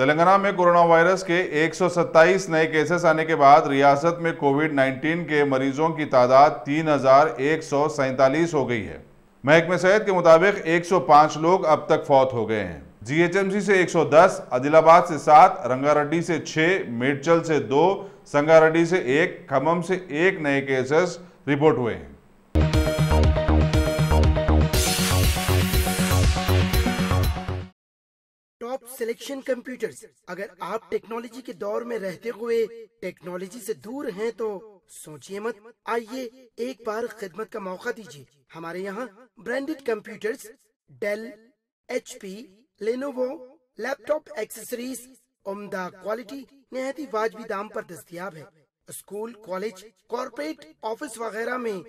तेलंगाना में corona virus के 127 नए केसेस आने के बाद रियासत में कोविड 19 के मरीजों की तादाद तीन हो गई है महकमे सेहत के मुताबिक 105 लोग अब तक फौत हो गए हैं जीएचएमसी से 110, आदिलाबाद से सात रंगारेड्डी से छह मेडचल से दो संगारेड्डी से एक खमम से एक नए केसेस रिपोर्ट हुए हैं टॉप सिलेक्शन कंप्यूटर्स अगर आप टेक्नोलॉजी के दौर में रहते हुए टेक्नोलॉजी से दूर हैं तो सोचिए मत आइए एक बार खिदमत का मौका दीजिए हमारे यहाँ branded computers Dell H P Lenovo laptop accessories उमदा क्वालिटी नहायत ही वाजबी दाम पर दस्तियाब है स्कूल कॉलेज कॉरपोरेट ऑफिस वगैरह में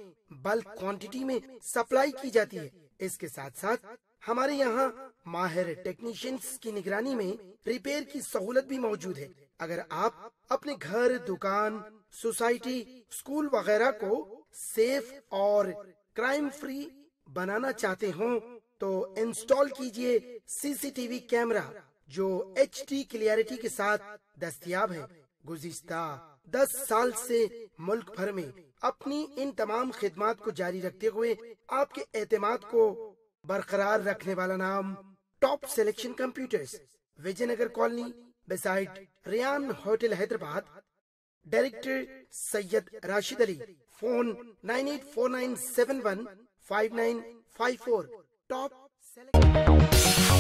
बल्क क्वांटिटी में सप्लाई की जाती है इसके साथ साथ हमारे यहाँ माहिर टेक्नीशियंस की निगरानी में रिपेयर की सहूलत भी मौजूद है अगर आप अपने घर दुकान सोसाइटी स्कूल वगैरह को सेफ और क्राइम फ्री बनाना चाहते हो तो इंस्टॉल कीजिए सीसीटीवी कैमरा जो एच डी क्लियरिटी के साथ दस्तियाब है गुजश्ता दस साल से मुल्क भर में अपनी इन तमाम खिदमत को जारी रखते हुए आपके एतमाद को बरकरार रखने वाला नाम top selection computers Vijayanagar colony beside Riyan hotel Hyderabad director Syed Rashid Ali phone nine eight four nine seven one five nine five four top